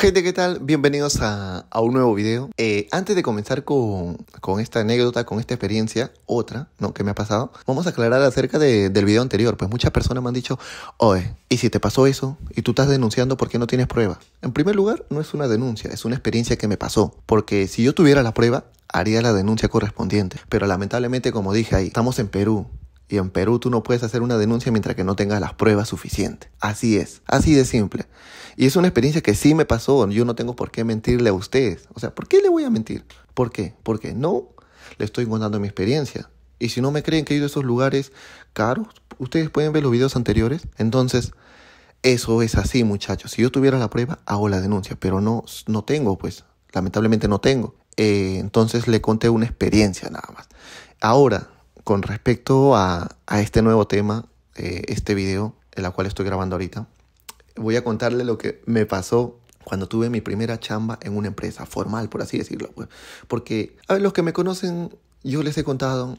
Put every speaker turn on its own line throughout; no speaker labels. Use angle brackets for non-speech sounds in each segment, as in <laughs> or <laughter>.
Gente, ¿qué tal? Bienvenidos a, un nuevo video. Eh, antes de comenzar con, esta anécdota, con esta experiencia, otra, ¿no? Que me ha pasado, vamos a aclarar acerca del video anterior. Pues muchas personas me han dicho, oye, ¿y si te pasó eso y tú estás denunciando porque no tienes prueba? En primer lugar, no es una denuncia, es una experiencia que me pasó. Porque si yo tuviera la prueba, haría la denuncia correspondiente. Pero lamentablemente, como dije ahí, estamos en Perú, y en Perú tú no puedes hacer una denuncia mientras que no tengas las pruebas suficientes. Así es, así de simple. Y es una experiencia que sí me pasó. Yo no tengo por qué mentirle a ustedes. O sea, ¿por qué le voy a mentir? ¿Por qué? Porque no le estoy contando mi experiencia. Y si no me creen que he ido a esos lugares caros, ustedes pueden ver los videos anteriores. Entonces, eso es así, muchachos. Si yo tuviera la prueba, hago la denuncia, pero no, no tengo, pues, lamentablemente no tengo. Eh, entonces le conté una experiencia nada más. Ahora, con respecto a, este nuevo tema, eh, este video, en el cual estoy grabando ahorita, voy a contarle lo que me pasó cuando tuve mi primera chamba en una empresa formal, por así decirlo. Pues. Porque, a los que me conocen, yo les he contado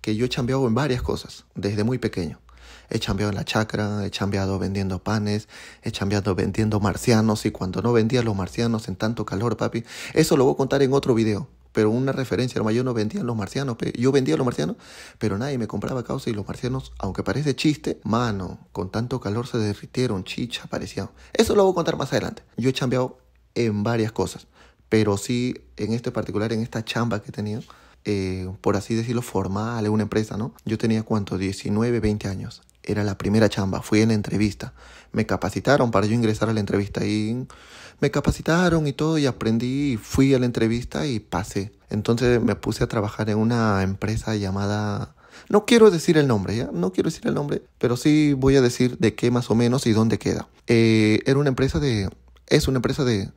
que yo he chambeado en varias cosas desde muy pequeño. He chambeado en la chacra, he chambeado vendiendo panes, he chambeado vendiendo marcianos y cuando no vendía los marcianos en tanto calor, papi, eso lo voy a contar en otro video pero una referencia, yo no vendía a los marcianos, yo vendía a los marcianos, pero nadie me compraba causa y los marcianos, aunque parece chiste, mano, con tanto calor se derritieron, chicha, parecía. Eso lo voy a contar más adelante. Yo he chambeado en varias cosas, pero sí, en este particular, en esta chamba que he tenido, eh, por así decirlo, formal, en una empresa, ¿no? Yo tenía, ¿cuánto? 19, 20 años. Era la primera chamba, fui en entrevista. Me capacitaron para yo ingresar a la entrevista y me capacitaron y todo y aprendí fui a la entrevista y pasé. Entonces me puse a trabajar en una empresa llamada... No quiero decir el nombre, ¿ya? No quiero decir el nombre, pero sí voy a decir de qué más o menos y dónde queda. Eh, era una empresa de... Es una empresa de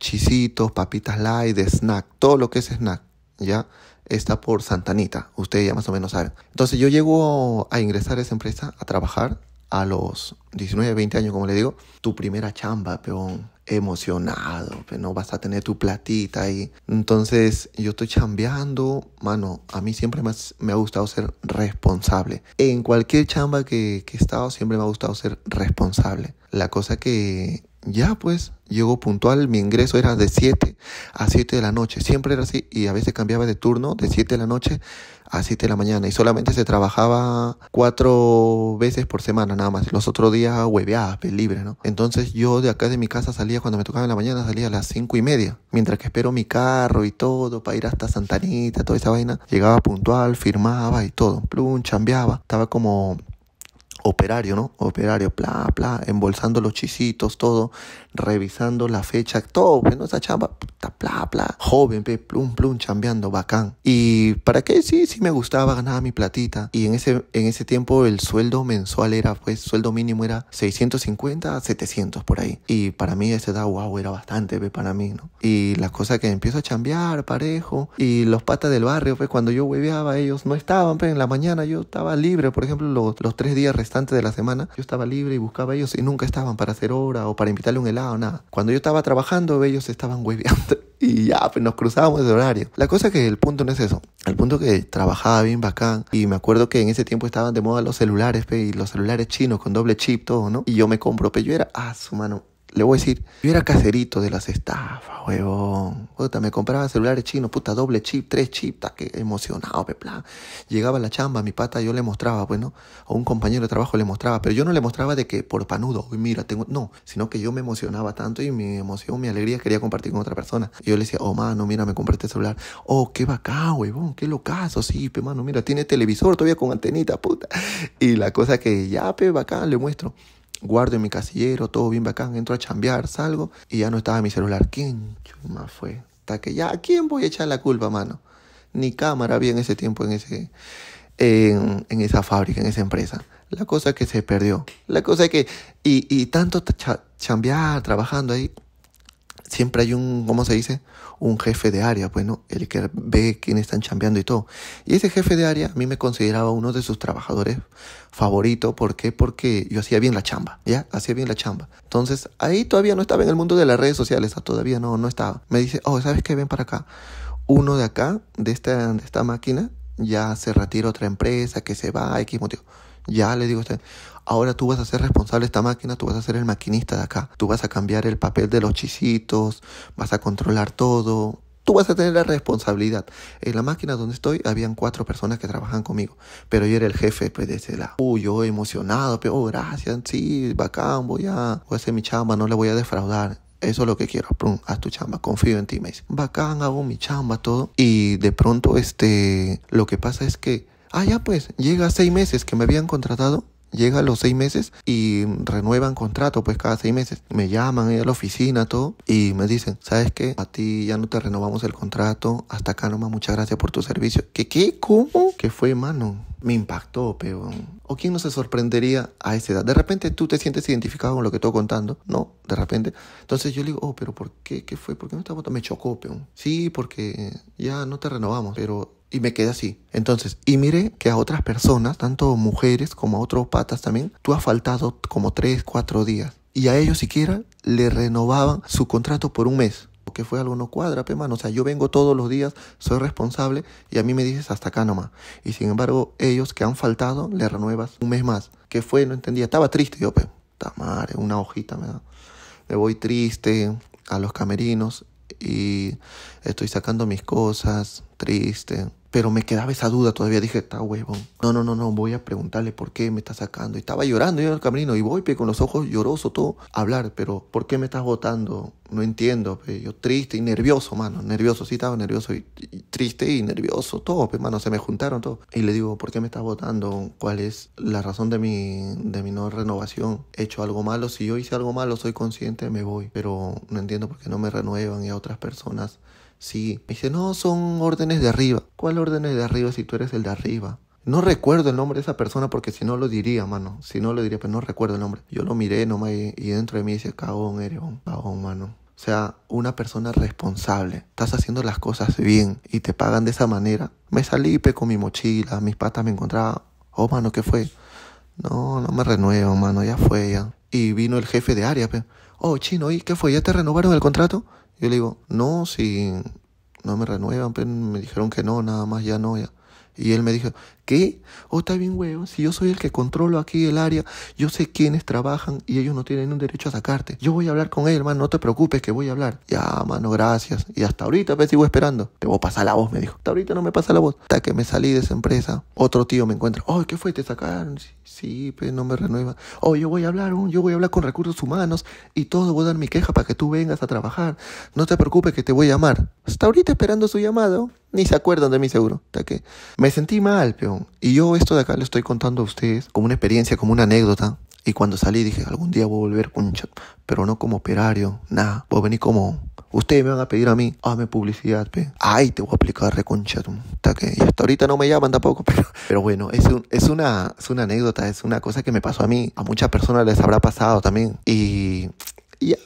chisitos, papitas light, de snack, todo lo que es snack, ¿ya? está por Santanita, ustedes ya más o menos saben. Entonces yo llego a ingresar a esa empresa a trabajar a los 19, 20 años, como le digo, tu primera chamba, peón, emocionado, pero no vas a tener tu platita ahí. Entonces, yo estoy chambeando, mano, a mí siempre me, me ha gustado ser responsable. En cualquier chamba que, que he estado, siempre me ha gustado ser responsable. La cosa que ya pues, llegó puntual, mi ingreso era de 7 a 7 de la noche, siempre era así y a veces cambiaba de turno de 7 de la noche a 7 de la mañana y solamente se trabajaba cuatro veces por semana nada más, los otros días hueveaba, pues, libre, ¿no? Entonces yo de acá de mi casa salía cuando me tocaba en la mañana, salía a las 5 y media, mientras que espero mi carro y todo para ir hasta Santanita, toda esa vaina, llegaba puntual, firmaba y todo, plum, chambeaba, estaba como operario, ¿no? Operario, bla, bla, embolsando los chisitos, todo revisando la fecha, todo, pues, ¿no? Esa chamba, bla, bla, joven, pe, plum, plum, chambeando, bacán. Y para qué, sí, sí me gustaba, ganaba mi platita. Y en ese, en ese tiempo el sueldo mensual era, pues, sueldo mínimo era 650 a 700 por ahí. Y para mí ese da, wow, era bastante, pe, para mí, ¿no? Y la cosa que empiezo a chambear, parejo, y los patas del barrio, pues, cuando yo hueveaba, ellos no estaban, pero en la mañana yo estaba libre, por ejemplo, los, los tres días restantes de la semana, yo estaba libre y buscaba ellos y nunca estaban para hacer hora o para invitarle un helado o nada. Cuando yo estaba trabajando, ellos estaban hueveando <laughs> y ya, pues nos cruzábamos de horario. La cosa que el punto no es eso. El punto que trabajaba bien bacán y me acuerdo que en ese tiempo estaban de moda los celulares, pe, y los celulares chinos con doble chip, todo, ¿no? Y yo me compro, pero yo era, ah, su mano, le voy a decir, yo era caserito de las estafas, huevón. me compraba celulares chinos, puta, doble chip, tres chips, que emocionado, pepla. Llegaba a la chamba, mi pata, yo le mostraba, bueno. Pues, ¿no? A un compañero de trabajo le mostraba, pero yo no le mostraba de que por panudo, uy, mira, tengo, no, sino que yo me emocionaba tanto y mi emoción, mi alegría quería compartir con otra persona. Y yo le decía, oh, mano, mira, me compré este celular. Oh, qué bacán, huevón, qué locazo, sí, pe, mano, mira, tiene televisor todavía con antenita, puta. Y la cosa que ya, pe, bacán, le muestro guardo en mi casillero, todo bien bacán, entro a chambear, salgo y ya no estaba mi celular. ¿Quién chuma fue? Hasta que ya, ¿a quién voy a echar la culpa, mano? Ni cámara había en ese tiempo, en, ese, en, esa fábrica, en esa empresa. La cosa es que se perdió. La cosa es que, y, y tanto chambear, trabajando ahí, siempre hay un, ¿cómo se dice? Un jefe de área, bueno, pues, el que ve quién están chambeando y todo. Y ese jefe de área a mí me consideraba uno de sus trabajadores favoritos. ¿Por qué? Porque yo hacía bien la chamba, ¿ya? Hacía bien la chamba. Entonces, ahí todavía no estaba en el mundo de las redes sociales, ah, todavía no, no estaba. Me dice, oh, ¿sabes qué? Ven para acá. Uno de acá, de esta, de esta máquina, ya se retira otra empresa, que se va, X motivo. Ya le digo a usted, ahora tú vas a ser responsable de esta máquina, tú vas a ser el maquinista de acá, tú vas a cambiar el papel de los chisitos, vas a controlar todo, tú vas a tener la responsabilidad. En la máquina donde estoy habían cuatro personas que trabajan conmigo, pero yo era el jefe pues, de ese lado. Uy, yo emocionado, pero pues, oh, gracias, sí, bacán, voy a, hacer mi chamba, no le voy a defraudar. Eso es lo que quiero, haz tu chamba, confío en ti, me dice. Bacán, hago mi chamba, todo. Y de pronto, este, lo que pasa es que Ah, ya pues, llega seis meses que me habían contratado. Llega los seis meses y renuevan contrato, pues cada seis meses. Me llaman a la oficina, todo, y me dicen, ¿sabes qué? A ti ya no te renovamos el contrato, hasta acá nomás, muchas gracias por tu servicio. ¿Qué, qué, cómo? ¿Qué fue, mano? Me impactó, pero ¿O quién no se sorprendería a esa edad? De repente tú te sientes identificado con lo que estoy contando, ¿no? De repente. Entonces yo le digo, oh, pero ¿por qué? ¿Qué fue? ¿Por qué no está Me chocó, peón. Sí, porque ya no te renovamos, pero... Y me quedé así. Entonces, y miré que a otras personas, tanto mujeres como a otros patas también, tú has faltado como tres, cuatro días. Y a ellos siquiera le renovaban su contrato por un mes que fue algo no cuadra, pe mano. O sea, yo vengo todos los días, soy responsable y a mí me dices hasta acá nomás. Y sin embargo, ellos que han faltado, le renuevas un mes más. ¿Qué fue? No entendía. Estaba triste yo, pe. Tamare, una hojita me da. Me voy triste a los camerinos y estoy sacando mis cosas triste. Pero me quedaba esa duda todavía. Dije, está huevón. No, no, no, no. Voy a preguntarle por qué me está sacando. Y estaba llorando yo en el camino. Y voy, con los ojos llorosos, todo. A hablar, pero ¿por qué me estás votando? No entiendo, Yo triste y nervioso, mano. Nervioso, sí estaba nervioso. Y, triste y nervioso, todo, pe, mano. Se me juntaron todo. Y le digo, ¿por qué me estás votando? ¿Cuál es la razón de mi, de mi no renovación? ¿He hecho algo malo? Si yo hice algo malo, soy consciente, me voy. Pero no entiendo por qué no me renuevan y a otras personas Sí, me dice, no, son órdenes de arriba. ¿Cuál órdenes de arriba si tú eres el de arriba? No recuerdo el nombre de esa persona porque si no lo diría, mano. Si no lo diría, pero pues no recuerdo el nombre. Yo lo miré nomás y, dentro de mí dice, cagón, eres un cagón, mano. O sea, una persona responsable. Estás haciendo las cosas bien y te pagan de esa manera. Me salí y con mi mochila, mis patas me encontraba. Oh, mano, ¿qué fue? No, no me renuevo, mano, ya fue ya. Y vino el jefe de área, pe. Oh, chino, ¿y qué fue? ¿Ya te renovaron el contrato? Yo le digo, no, si no me renuevan, pues, me dijeron que no, nada más ya no, ya. Y él me dijo, ¿Qué? Oh, está bien, weón. Si yo soy el que controlo aquí el área, yo sé quiénes trabajan y ellos no tienen un derecho a sacarte. Yo voy a hablar con él, hermano. No te preocupes que voy a hablar. Ya, mano, gracias. Y hasta ahorita, pues, sigo esperando. Te voy a pasar la voz, me dijo. Hasta ahorita no me pasa la voz. Hasta que me salí de esa empresa, otro tío me encuentra. Oh, ¿qué fue? ¿Te sacaron? Sí, pues, no me renueva. Oh, yo voy a hablar, yo voy a hablar con recursos humanos y todo. Voy a dar mi queja para que tú vengas a trabajar. No te preocupes que te voy a llamar. Hasta ahorita esperando su llamado. Ni se acuerdan de mi seguro. Hasta que me sentí mal, peón. Y yo esto de acá le estoy contando a ustedes como una experiencia, como una anécdota. Y cuando salí dije, algún día voy a volver, con chat pero no como operario, nada, voy a venir como... Ustedes me van a pedir a mí, hazme publicidad, pe. Ay, te voy a aplicar reconchatum. hasta que y hasta ahorita no me llaman tampoco, <laughs> pero, pero bueno, es, es, una, es una anécdota, es una cosa que me pasó a mí, a muchas personas les habrá pasado también. Y, y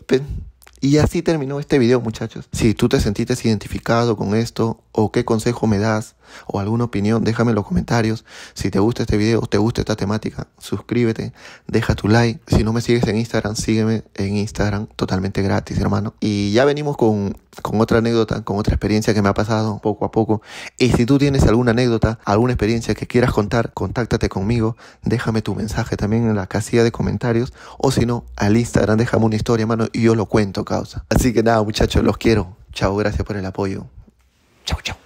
Y así terminó este video, muchachos. Si tú te sentiste identificado con esto o qué consejo me das o alguna opinión, déjame en los comentarios. Si te gusta este video, te gusta esta temática, suscríbete, deja tu like. Si no me sigues en Instagram, sígueme en Instagram totalmente gratis, hermano. Y ya venimos con, con otra anécdota, con otra experiencia que me ha pasado poco a poco. Y si tú tienes alguna anécdota, alguna experiencia que quieras contar, contáctate conmigo, déjame tu mensaje también en la casilla de comentarios o si no, al Instagram déjame una historia, hermano, y yo lo cuento, causa. Así que nada, muchachos, los quiero. Chao, gracias por el apoyo. Chau, chau.